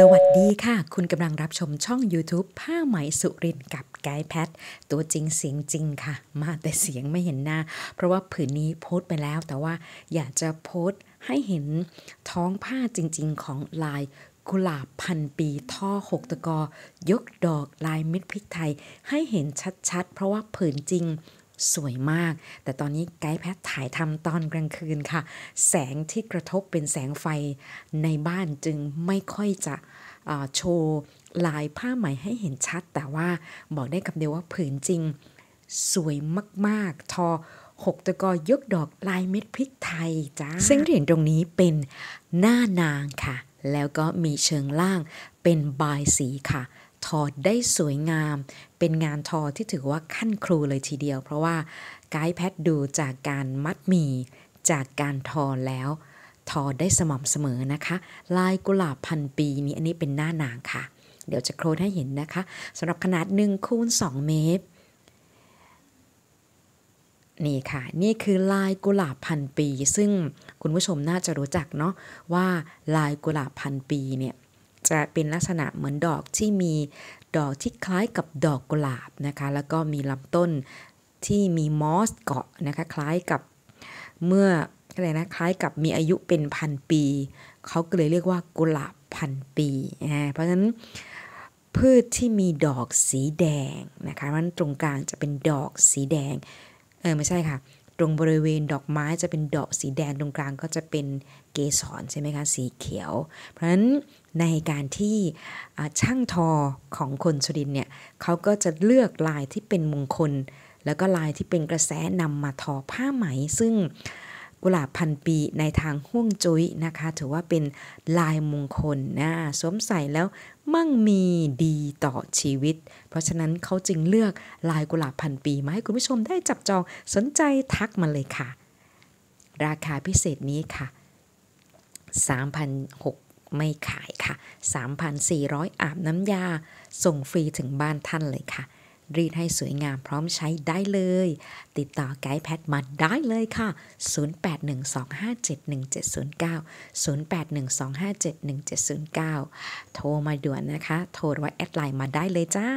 สวัสดีค่ะ คุณกำลังรับชมช่อง YouTube ผ้าไหมสุรินกับไกด์แพทตัวจริงเสียงจริงค่ะ มาแต่เสียงไม่เห็นหน้า เพราะว่าผืนนี้โพสต์ไปแล้วแต่ว่าอยากจะโพสต์ให้เห็นท้องผ้าจริงๆ ของลายกุหลาบพันปีท่อหกตะกอยกดอกลายเม็ดพริกไทยให้เห็นชัดๆ เพราะว่าผืนจริงสวยมาก แต่ตอนนี้ไกด์แพทถ่ายทำตอนกลางคืนค่ะ แสงที่กระทบเป็นแสงไฟในบ้านจึงไม่ค่อยจะโชว์ลายผ้าไหมให้เห็นชัด แต่ว่าบอกได้คำเดียวว่าผืนจริงสวยมากๆ ทอหกตะกอยกดอกลายเม็ดพริกไทยจ้าซึ่งเหรียญตรงนี้เป็นหน้านางค่ะ แล้วก็มีเชิงล่างเป็นบายสีค่ะทอได้สวยงามเป็นงานทอ ที่ถือว่าขั้นครูเลยทีเดียว เพราะว่า ไกด์แพทดูจากการมัดหมี่จากการทอ แล้ว ทอ ได้สม่ำเสมอนะคะ ลายกุหลาบ พันปีนี้อันนี้เป็นหน้านางค่ะ เดี๋ยวจะโครนให้เห็นนะคะสำหรับขนาด1คูณ2เมตรนี่ค่ะนี่คือลายกุหลาบ พันปี ซึ่งคุณผู้ชมน่าจะรู้จักเนาะว่าลายกุหลาบพันปีเนี่ยจะเป็นลักษณะเหมือนดอกที่มีดอกที่คล้ายกับดอกกุหลาบนะคะ แล้วก็มีลำต้นที่มีมอสเกาะนะคะคล้ายกับเมื่ออะไรนะคล้ายกับมีอายุเป็นพันปี เขาก็เลยเรียกว่ากุหลาบพันปีนะเพราะฉะนั้นพืชที่มีดอกสีแดงนะคะมันตรงกลางจะเป็นดอกสีแดงเออไม่ใช่ค่ะตรงบริเวณดอกไม้จะเป็นดอกสีแดงตรงกลางก็จะเป็นเกสรใช่ไหมคะสีเขียว เพราะฉะนั้นในการที่ช่างทอของคนสุรินเนี่ยเขาก็จะเลือกลายที่เป็นมงคล แล้วก็ลายที่เป็นกระแสนำมาทอผ้าไหม ซึ่งกุหลาบพันปีในทางห่วงจุ้ยนะคะ ถือว่าเป็นลายมงคลนะสวมใส่แล้วมั่งมีดีต่อชีวิต เพราะฉะนั้นเขาจึงเลือกลายกุหลาบพันปีมาให้คุณผู้ชมได้จับจอง สนใจทักมาเลยค่ะ ราคาพิเศษนี้ค่ะ 3,600 ไม่ขายค่ะ 3,400 อาบน้ำยาส่งฟรีถึงบ้านท่านเลยค่ะรีดให้สวยงามพร้อมใช้ได้เลย ติดต่อไกด์แพทมาได้เลยค่ะ 0812571709 0812571709 โทรมาด่วนนะคะ โทรว่าแอดไลน์มาได้เลยจ้า